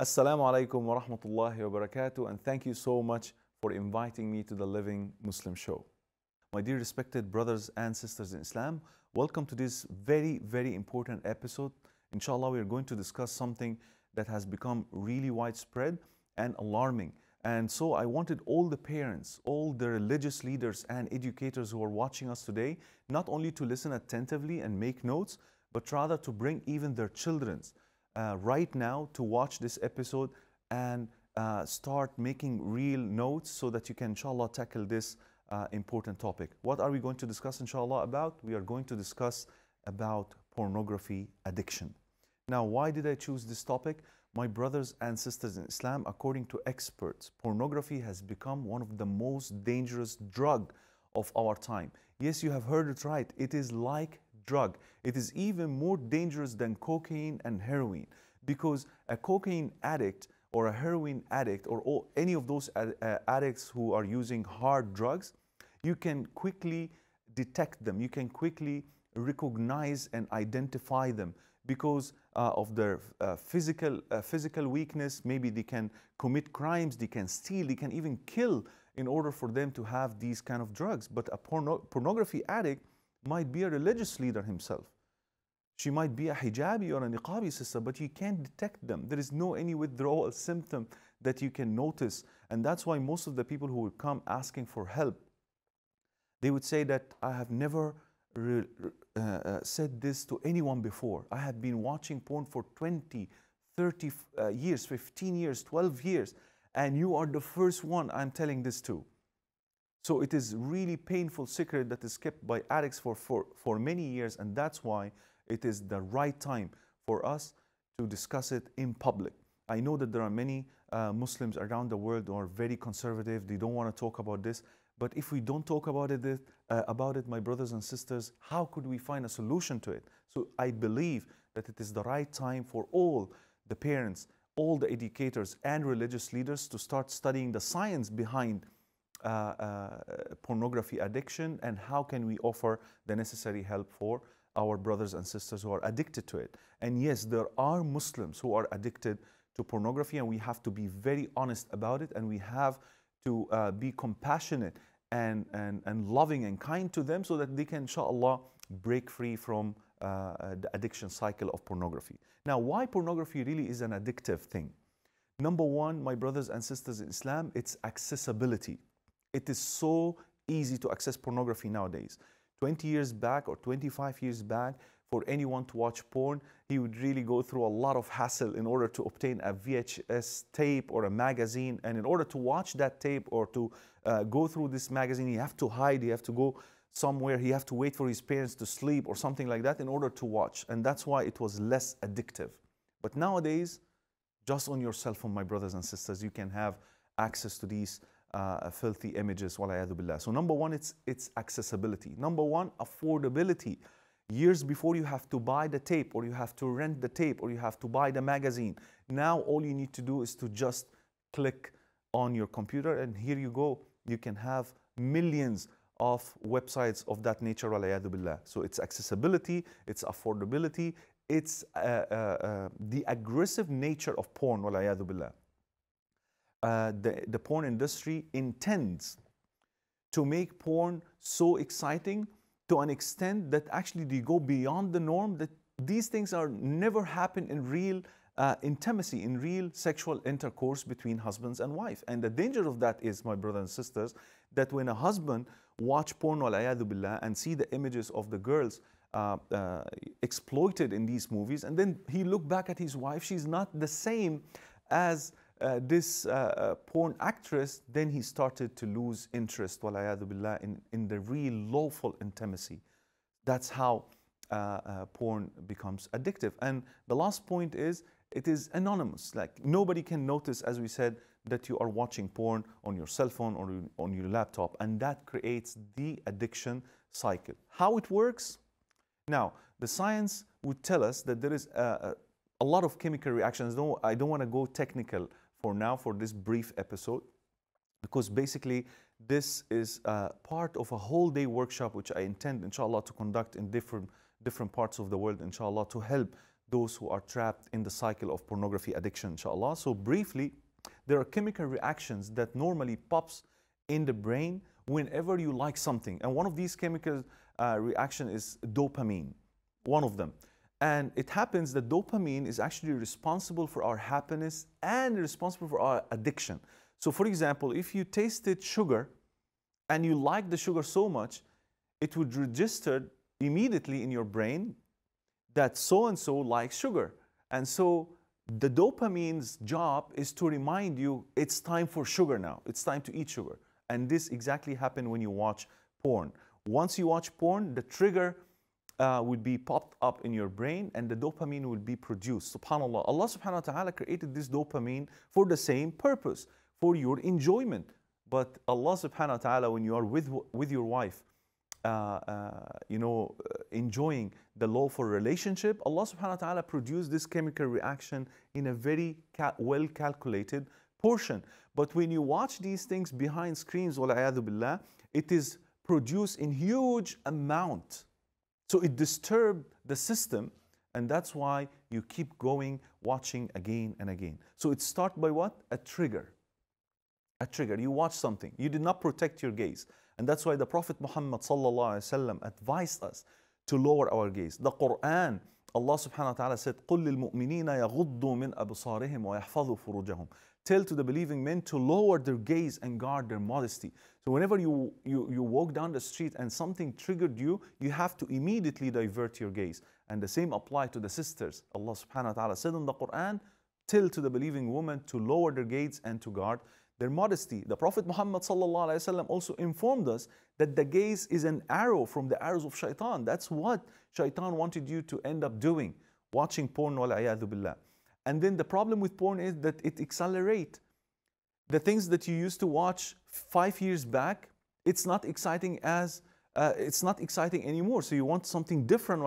Assalamu alaikum wa rahmatullahi wa barakatuh, and thank you so much for inviting me to the Living Muslim Show. My dear respected brothers and sisters in Islam, welcome to this very, very important episode. Inshallah, we are going to discuss something that has become really widespread and alarming. And so I wanted all the parents, all the religious leaders and educators who are watching us today, not only to listen attentively and make notes, but rather to bring even their children's uh, right now to watch this episode and uh, start making real notes so that you can, inshallah, tackle this uh, important topic. What are we going to discuss, inshallah, about? We are going to discuss about pornography addiction. Now, why did I choose this topic? My brothers and sisters in Islam, according to experts, pornography has become one of the most dangerous drug of our time. Yes, you have heard it right. It is like drug. It is even more dangerous than cocaine and heroin because a cocaine addict or a heroin addict or all, any of those ad, uh, addicts who are using hard drugs, you can quickly detect them. You can quickly recognize and identify them because uh, of their uh, physical, uh, physical weakness. Maybe they can commit crimes, they can steal, they can even kill in order for them to have these kind of drugs. But a porno pornography addict might be a religious leader himself she might be a hijabi or a niqabi sister, but you can't detect them. There is no any withdrawal symptom that you can notice. And that's why most of the people who would come asking for help, they would say that I have never uh, uh, said this to anyone before. I have been watching porn for 20, 30 uh, years, 15 years, 12 years, and you are the first one I'm telling this to. So it is really painful secret that is kept by addicts for, for, for many years, and that's why it is the right time for us to discuss it in public. I know that there are many uh, Muslims around the world who are very conservative. They don't want to talk about this. But if we don't talk about it, uh, about it, my brothers and sisters, how could we find a solution to it? So I believe that it is the right time for all the parents, all the educators, and religious leaders to start studying the science behind uh, uh pornography addiction and how can we offer the necessary help for our brothers and sisters who are addicted to it. And yes, there are Muslims who are addicted to pornography, and we have to be very honest about it, and we have to uh, be compassionate and, and, and loving and kind to them so that they can, inshallah, break free from uh, uh the addiction cycle of pornography. Now, why pornography really is an addictive thing? Number one, my brothers and sisters in Islam, it's accessibility. It is so easy to access pornography nowadays. 20 years back or 25 years back, for anyone to watch porn, he would really go through a lot of hassle in order to obtain a VHS tape or a magazine. And in order to watch that tape or to uh, go through this magazine, you have to hide, you have to go somewhere, he have to wait for his parents to sleep or something like that in order to watch. And that's why it was less addictive. But nowadays, just on your cell phone, my brothers and sisters, you can have access to these uh, filthy images. So number one, it's, it's accessibility. Number one, affordability. Years before you have to buy the tape or you have to rent the tape or you have to buy the magazine. Now all you need to do is to just click on your computer and here you go. You can have millions of websites of that nature. So it's accessibility, it's affordability, it's uh, uh, uh the aggressive nature of porn uh, the, the porn industry intends to make porn so exciting to an extent that actually they go beyond the norm that these things are never happen in real uh, intimacy in real sexual intercourse between husbands and wife and the danger of that is my brothers and sisters that when a husband watch porn billah, and see the images of the girls uh, uh, exploited in these movies and then he look back at his wife she's not the same as uh, this uh, uh, porn actress, then he started to lose interest, billah, in, in the real lawful intimacy. That's how uh, uh, porn becomes addictive. And the last point is it is anonymous. Like nobody can notice, as we said, that you are watching porn on your cell phone or on your laptop. And that creates the addiction cycle. How it works? Now, the science would tell us that there is a, a, lot of chemical reactions. No, I don't want to go technical for now for this brief episode because basically this is uh, part of a whole day workshop which I intend inshallah to conduct in different different parts of the world inshallah to help those who are trapped in the cycle of pornography addiction inshallah so briefly there are chemical reactions that normally pops in the brain whenever you like something and one of these chemical uh, reaction is dopamine one of them and it happens that dopamine is actually responsible for our happiness and responsible for our addiction. So, for example, if you tasted sugar and you like the sugar so much, it would register immediately in your brain that so and so likes sugar. And so the dopamine's job is to remind you it's time for sugar now, it's time to eat sugar. And this exactly happened when you watch porn. Once you watch porn, the trigger uh, will be popped up in your brain and the dopamine will be produced. SubhanAllah, Allah subhanahu wa ta'ala created this dopamine for the same purpose, for your enjoyment. But Allah subhanahu wa ta'ala, when you are with, with your wife, uh, uh, you know, uh, enjoying the law for relationship, Allah subhanahu wa ta'ala produced this chemical reaction in a very well calculated portion. But when you watch these things behind screens, billah, it is produced in huge amount so it disturbed the system, and that's why you keep going, watching again and again. So it starts by what? A trigger. A trigger. You watch something. You did not protect your gaze. And that's why the Prophet Muhammad وسلم, advised us to lower our gaze. The Quran, Allah subhanahu wa ta'ala said, قُلْ لِلْمُؤْمِنِينَ يَغُضُّوا مِنْ أَبْصَارِهِمْ وَيَحْفَظُوا فُرُوجَهُمْ tell to the believing men to lower their gaze and guard their modesty. So whenever you, you, you walk down the street and something triggered you, you have to immediately divert your gaze. And the same applies to the sisters. Allah subhanahu wa ta'ala said in the Quran, tell to the believing women to lower their gaze and to guard their modesty. The Prophet Muhammad also informed us that the gaze is an arrow from the arrows of shaitan. That's what shaitan wanted you to end up doing, watching porn. Billah. And then the problem with porn is that it accelerates. The things that you used to watch five years back, it's not exciting as uh, it's not exciting anymore. So you want something different.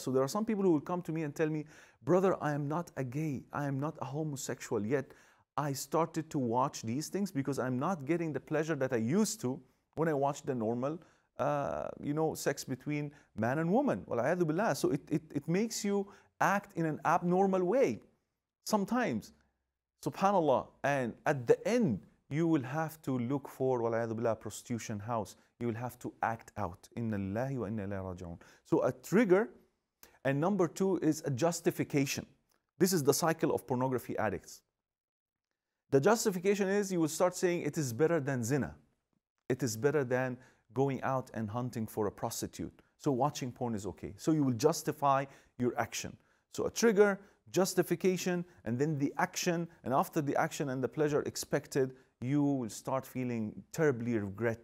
So there are some people who will come to me and tell me, brother, I am not a gay, I am not a homosexual yet. I started to watch these things because I'm not getting the pleasure that I used to when I watched the normal, uh, you know, sex between man and woman. So it, it, it makes you act in an abnormal way. Sometimes, subhanAllah, and at the end, you will have to look for billah, prostitution house. You will have to act out. Inna Allahi wa inna So a trigger, and number two is a justification. This is the cycle of pornography addicts. The justification is you will start saying it is better than zina. It is better than going out and hunting for a prostitute. So watching porn is okay. So you will justify your action. So a trigger, justification and then the action and after the action and the pleasure expected you will start feeling terribly regret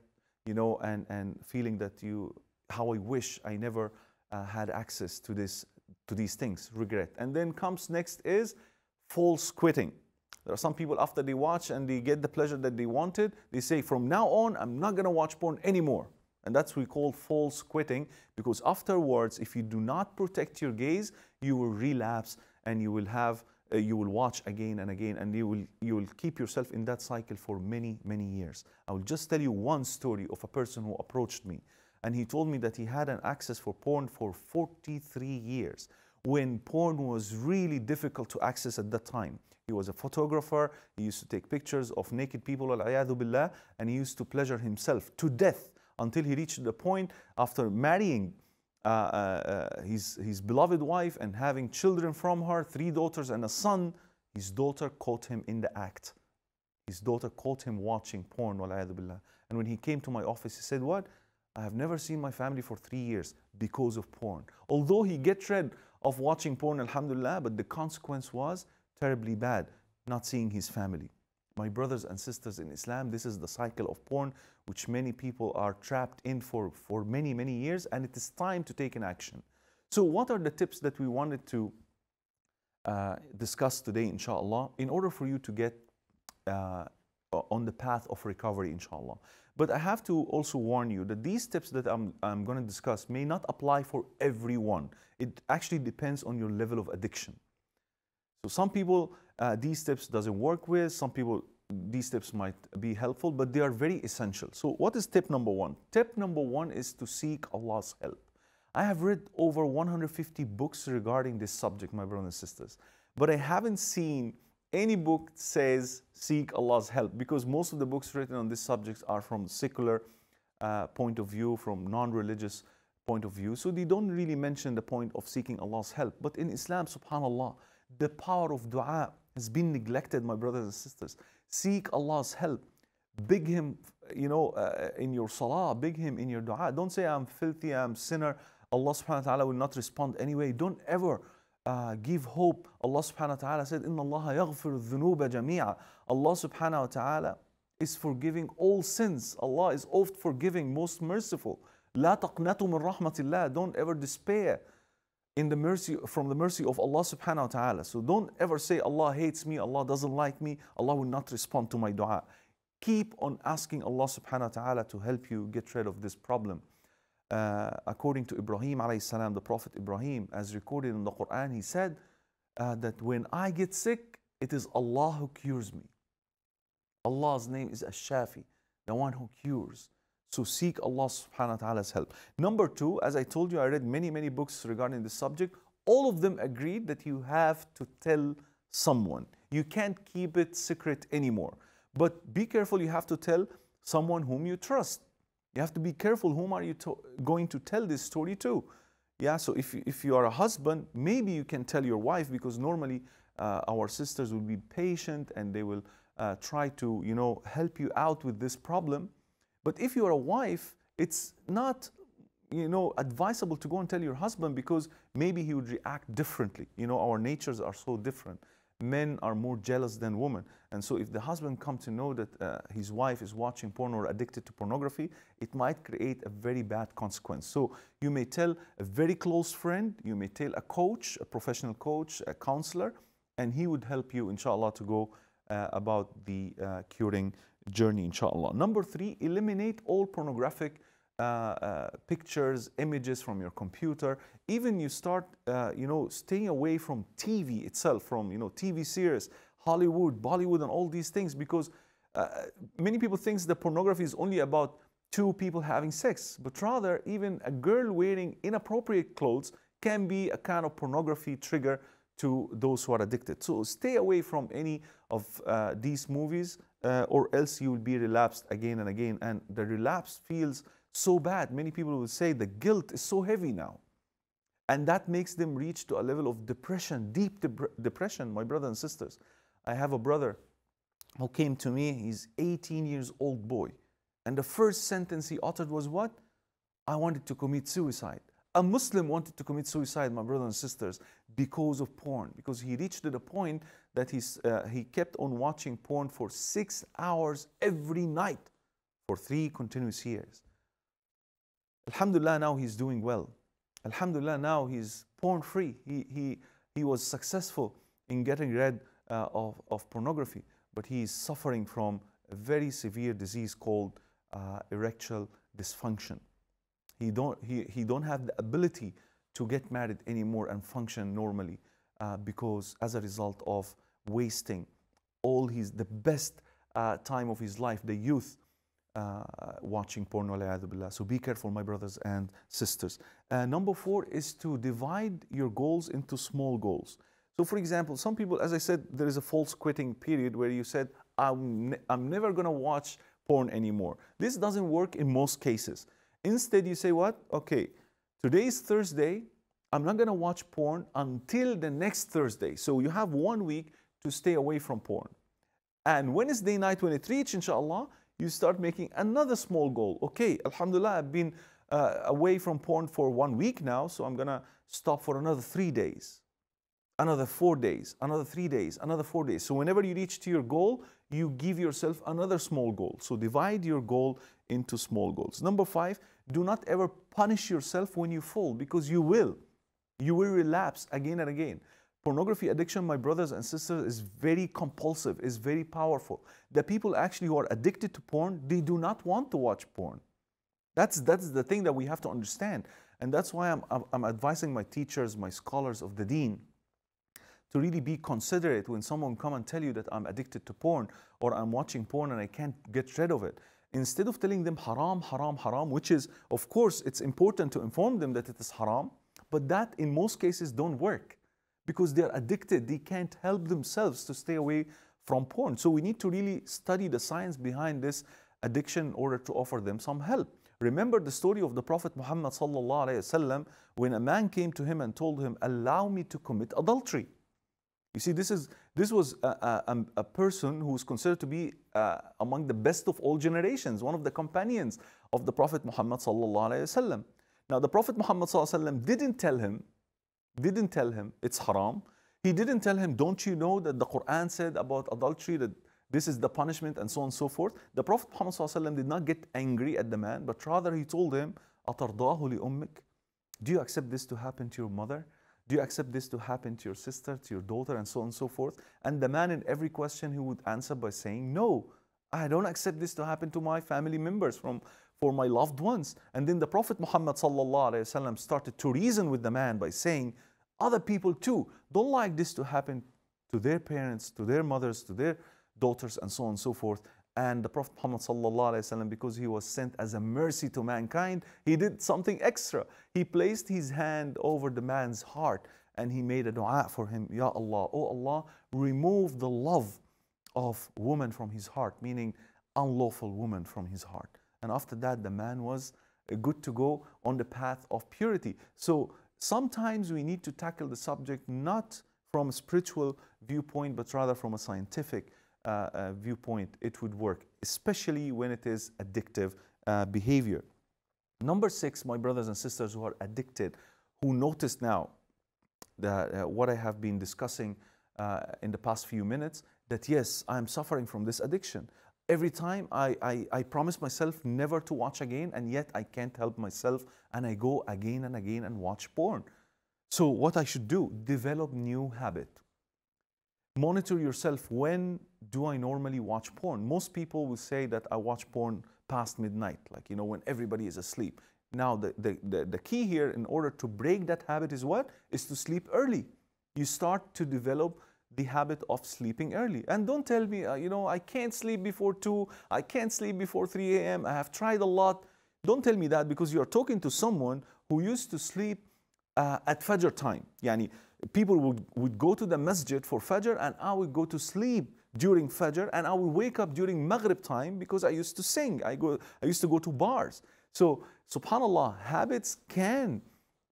you know and and feeling that you how i wish i never uh, had access to this to these things regret and then comes next is false quitting there are some people after they watch and they get the pleasure that they wanted they say from now on i'm not going to watch porn anymore and that's what we call false quitting because afterwards if you do not protect your gaze you will relapse and you will have uh, you will watch again and again and you will you will keep yourself in that cycle for many many years i will just tell you one story of a person who approached me and he told me that he had an access for porn for 43 years when porn was really difficult to access at that time he was a photographer he used to take pictures of naked people billah, and he used to pleasure himself to death until he reached the point after marrying uh, uh, uh, his, his beloved wife and having children from her, three daughters and a son. His daughter caught him in the act. His daughter caught him watching porn, And when he came to my office, he said, What? I have never seen my family for three years because of porn. Although he gets rid of watching porn, alhamdulillah, but the consequence was terribly bad, not seeing his family. My brothers and sisters in Islam, this is the cycle of porn which many people are trapped in for, for many, many years, and it is time to take an action. So, what are the tips that we wanted to uh, discuss today, inshallah, in order for you to get uh, on the path of recovery, inshallah? But I have to also warn you that these tips that I'm, I'm going to discuss may not apply for everyone. It actually depends on your level of addiction. So some people uh, these tips doesn't work with. Some people, these tips might be helpful, but they are very essential. So what is tip number one? Tip number one is to seek Allah's help. I have read over 150 books regarding this subject, my brothers and sisters, but I haven't seen any book says seek Allah's help because most of the books written on this subject are from secular uh, point of view, from non-religious point of view. So they don't really mention the point of seeking Allah's help. But in Islam, subhanAllah, the power of dua has been neglected, my brothers and sisters. Seek Allah's help. Beg Him, you know, uh, in your salah, beg Him in your dua. Don't say, I'm filthy, I'm sinner. Allah subhanahu wa ta'ala will not respond anyway. Don't ever uh, give hope. Allah subhanahu wa ta'ala said, Inna Allah yaghfiru dhunuba jami'a. Allah subhanahu wa ta'ala is forgiving all sins. Allah is oft forgiving, most merciful. لا تقنطوا من رحمة الله. Don't ever despair in the mercy from the mercy of Allah subhanahu wa ta'ala. So don't ever say Allah hates me, Allah doesn't like me, Allah will not respond to my dua. Keep on asking Allah subhanahu wa ta'ala to help you get rid of this problem. Uh, according to Ibrahim alayhi salam, the Prophet Ibrahim, as recorded in the Quran, he said uh, that when I get sick, it is Allah who cures me. Allah's name is Ash-Shafi, the one who cures to seek Allah subhanahu wa ta'ala's help. Number two, as I told you, I read many, many books regarding this subject. All of them agreed that you have to tell someone. You can't keep it secret anymore. But be careful, you have to tell someone whom you trust. You have to be careful whom are you going to tell this story to. Yeah, so if, if you are a husband, maybe you can tell your wife because normally uh, our sisters will be patient and they will uh, try to, you know, help you out with this problem. But if you're a wife, it's not you know, advisable to go and tell your husband because maybe he would react differently. You know, our natures are so different. Men are more jealous than women. And so if the husband comes to know that uh, his wife is watching porn or addicted to pornography, it might create a very bad consequence. So you may tell a very close friend, you may tell a coach, a professional coach, a counselor, and he would help you, inshallah, to go uh, about the uh, curing journey, inshallah. Number three, eliminate all pornographic uh, uh, pictures, images from your computer. Even you start, uh, you know, staying away from TV itself, from, you know, TV series, Hollywood, Bollywood, and all these things because uh, many people think that pornography is only about two people having sex, but rather even a girl wearing inappropriate clothes can be a kind of pornography trigger to those who are addicted. So stay away from any of uh, these movies uh, or else you will be relapsed again and again. And the relapse feels so bad. Many people will say the guilt is so heavy now. And that makes them reach to a level of depression, deep depression, my brothers and sisters. I have a brother who came to me, he's 18 years old boy. And the first sentence he uttered was what? I wanted to commit suicide. A Muslim wanted to commit suicide, my brothers and sisters, because of porn, because he reached the point that he's, uh, he kept on watching porn for six hours every night for three continuous years. Alhamdulillah, now he's doing well. Alhamdulillah, now he's porn free. He, he, he was successful in getting rid uh, of, of pornography, but he is suffering from a very severe disease called uh, erectile dysfunction. He don't, he, he don't have the ability to get married anymore and function normally uh, because as a result of wasting all his, the best uh, time of his life, the youth, uh, watching porn. So be careful, my brothers and sisters. Uh, number four is to divide your goals into small goals. So, for example, some people, as I said, there is a false quitting period where you said, I'm, ne I'm never going to watch porn anymore. This doesn't work in most cases. Instead, you say what? Okay, today is Thursday. I'm not going to watch porn until the next Thursday. So you have one week to stay away from porn. And Wednesday night, when it reaches, inshallah, you start making another small goal. Okay, alhamdulillah, I've been uh, away from porn for one week now, so I'm going to stop for another three days, another four days, another three days, another four days. So whenever you reach to your goal, you give yourself another small goal. So divide your goal into small goals. Number five, do not ever punish yourself when you fall because you will. You will relapse again and again. Pornography addiction, my brothers and sisters, is very compulsive, is very powerful. The people actually who are addicted to porn, they do not want to watch porn. That's, that's the thing that we have to understand. And that's why I'm, I'm, I'm advising my teachers, my scholars of the dean, to really be considerate when someone come and tell you that I'm addicted to porn or I'm watching porn and I can't get rid of it instead of telling them haram, haram, haram, which is, of course, it's important to inform them that it is haram, but that in most cases don't work because they're addicted. They can't help themselves to stay away from porn. So we need to really study the science behind this addiction in order to offer them some help. Remember the story of the Prophet Muhammad sallallahu alaihi wasallam when a man came to him and told him, allow me to commit adultery. You see, this is this was a, a, a person who was considered to be uh, among the best of all generations, one of the companions of the Prophet Muhammad Now, the Prophet Muhammad didn't tell him, didn't tell him it's haram. He didn't tell him, don't you know that the Quran said about adultery that this is the punishment and so on and so forth. The Prophet Muhammad did not get angry at the man, but rather he told him, أترضاه لأمك? Do you accept this to happen to your mother? Do you accept this to happen to your sister, to your daughter, and so on and so forth? And the man in every question he would answer by saying, No, I don't accept this to happen to my family members, from for my loved ones. And then the Prophet Muhammad started to reason with the man by saying, Other people too don't like this to happen to their parents, to their mothers, to their daughters, and so on and so forth. And the Prophet Muhammad وسلم, because he was sent as a mercy to mankind, he did something extra. He placed his hand over the man's heart and he made a dua for him, Ya Allah, O Allah, remove the love of woman from his heart, meaning unlawful woman from his heart. And after that, the man was good to go on the path of purity. So sometimes we need to tackle the subject not from a spiritual viewpoint, but rather from a scientific uh, uh, viewpoint, it would work, especially when it is addictive uh, behavior. Number six, my brothers and sisters who are addicted, who notice now that uh, what I have been discussing in the past few minutes, that yes, I am suffering from this addiction. Every time I, I, I, promise myself never to watch again, and yet I can't help myself, and I go again and again and watch porn. So, what I should do? Develop new habit monitor yourself when do i normally watch porn most people will say that i watch porn past midnight like you know when everybody is asleep now the, the, the, the, key here in order to break that habit is what is to sleep early you start to develop the habit of sleeping early and don't tell me uh, you know i can't sleep before 2 i can't sleep before 3 a.m i have tried a lot don't tell me that because you are talking to someone who used to sleep uh, at fajr time yani people would, would go to the masjid for Fajr and I would go to sleep during Fajr and I would wake up during Maghrib time because I used to sing. I, go, I used to go to bars. So, subhanAllah, habits can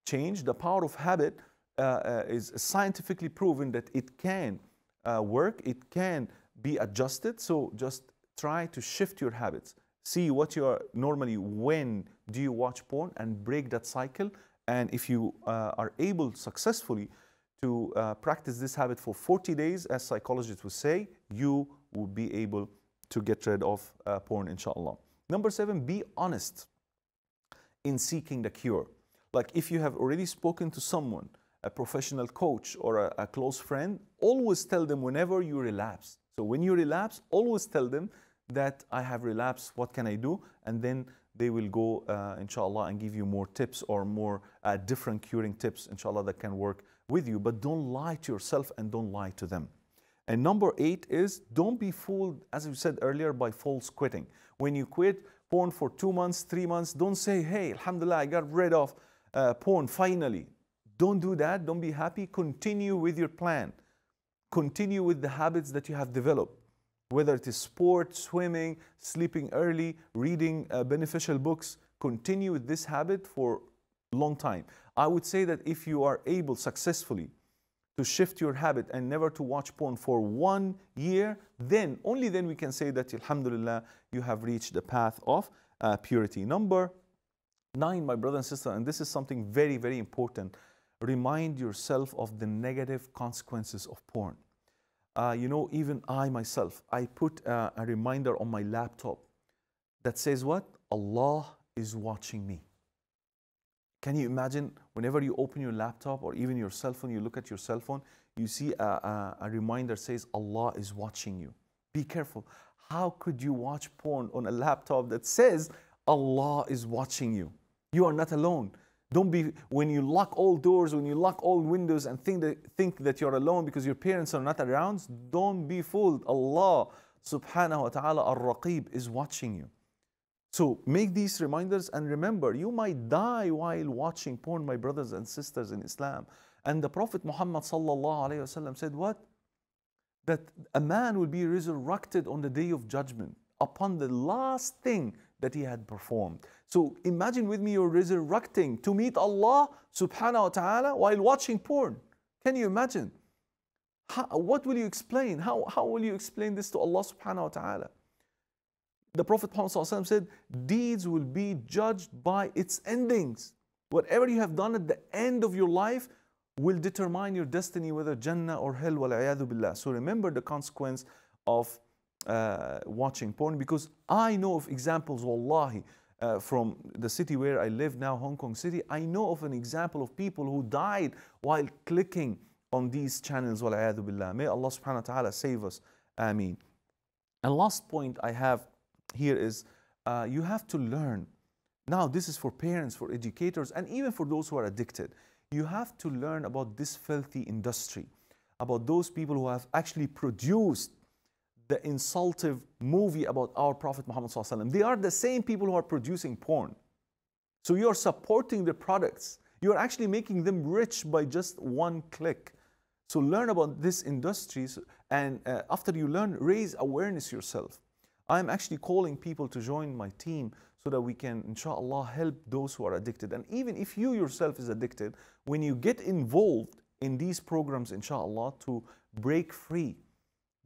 change. The power of habit uh, uh, is scientifically proven that it can uh, work, it can be adjusted. So, just try to shift your habits. See what you are normally, when do you watch porn and break that cycle. And if you uh, are able successfully, to uh, practice this habit for 40 days, as psychologists would say, you will be able to get rid of uh, porn, inshallah. Number seven, be honest in seeking the cure. Like if you have already spoken to someone, a professional coach or a, a close friend, always tell them whenever you relapse. So when you relapse, always tell them that I have relapsed, what can I do? And then they will go, uh, inshallah, and give you more tips or more uh, different curing tips, inshallah, that can work with you, but don't lie to yourself and don't lie to them. And number eight is don't be fooled, as we said earlier, by false quitting. When you quit porn for two months, three months, don't say, hey, alhamdulillah, I got rid of uh, porn finally. Don't do that. Don't be happy. Continue with your plan. Continue with the habits that you have developed, whether it is sport, swimming, sleeping early, reading uh, beneficial books. Continue with this habit for long time. I would say that if you are able successfully to shift your habit and never to watch porn for one year, then only then we can say that Alhamdulillah, you have reached the path of uh, purity. Number nine, my brother and sister, and this is something very, very important. Remind yourself of the negative consequences of porn. Uh, you know, even I myself, I put uh, a reminder on my laptop that says what? Allah is watching me. Can you imagine whenever you open your laptop or even your cell phone, you look at your cell phone, you see a, a, a reminder says Allah is watching you. Be careful. How could you watch porn on a laptop that says Allah is watching you? You are not alone. Don't be when you lock all doors, when you lock all windows and think that think that you're alone because your parents are not around, don't be fooled. Allah subhanahu wa ta'ala ar-raqib is watching you. So make these reminders and remember, you might die while watching porn, my brothers and sisters in Islam. And the Prophet Muhammad وسلم, said what? That a man will be resurrected on the day of judgment upon the last thing that he had performed. So imagine with me you're resurrecting to meet Allah subhanahu wa ta'ala while watching porn. Can you imagine? How, what will you explain? How, how will you explain this to Allah subhanahu wa ta'ala? The Prophet Muhammad said, Deeds will be judged by its endings. Whatever you have done at the end of your life will determine your destiny, whether Jannah or hell. So remember the consequence of uh, watching porn because I know of examples, wallahi, uh, from the city where I live now, Hong Kong City. I know of an example of people who died while clicking on these channels. May Allah subhanahu wa ta'ala save us. Ameen. And last point I have here is uh, you have to learn. Now, this is for parents, for educators, and even for those who are addicted. You have to learn about this filthy industry, about those people who have actually produced the insultive movie about our Prophet Muhammad. They are the same people who are producing porn. So you are supporting the products. You are actually making them rich by just one click. So learn about this industries, and uh, after you learn, raise awareness yourself. I'm actually calling people to join my team so that we can, inshallah, help those who are addicted. And even if you yourself is addicted, when you get involved in these programs, inshallah, to break free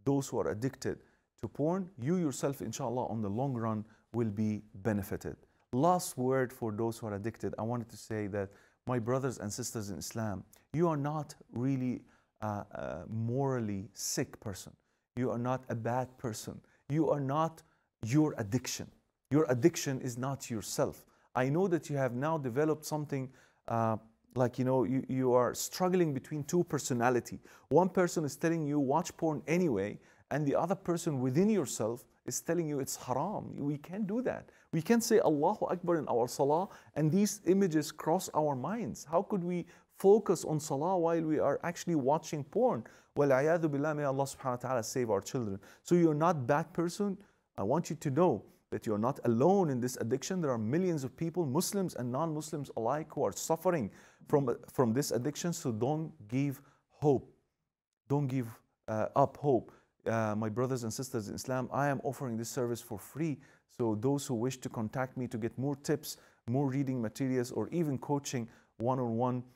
those who are addicted to porn, you yourself, inshallah, on the long run will be benefited. Last word for those who are addicted, I wanted to say that my brothers and sisters in Islam, you are not really a, a morally sick person. You are not a bad person you are not your addiction. Your addiction is not yourself. I know that you have now developed something uh, like, you know, you, you are struggling between two personality. One person is telling you watch porn anyway, and the other person within yourself is telling you it's haram. We can't do that. We can't say Allahu Akbar in our salah and these images cross our minds. How could we focus on salah while we are actually watching porn. Well, billah, may Allah subhanahu wa ta'ala save our children. So you're not bad person. I want you to know that you're not alone in this addiction. There are millions of people, Muslims and non-Muslims alike, who are suffering from, from this addiction. So don't give hope. Don't give uh, up hope. Uh, my brothers and sisters in Islam, I am offering this service for free. So those who wish to contact me to get more tips, more reading materials, or even coaching one-on-one, -on -one,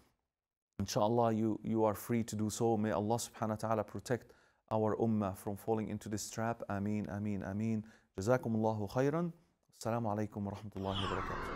Inshallah, you, you are free to do so. May Allah subhanahu wa ta'ala protect our ummah from falling into this trap. Ameen, ameen, ameen. Jazakumullahu khairan. Assalamu alaikum wa rahmatullahi wa barakatuh.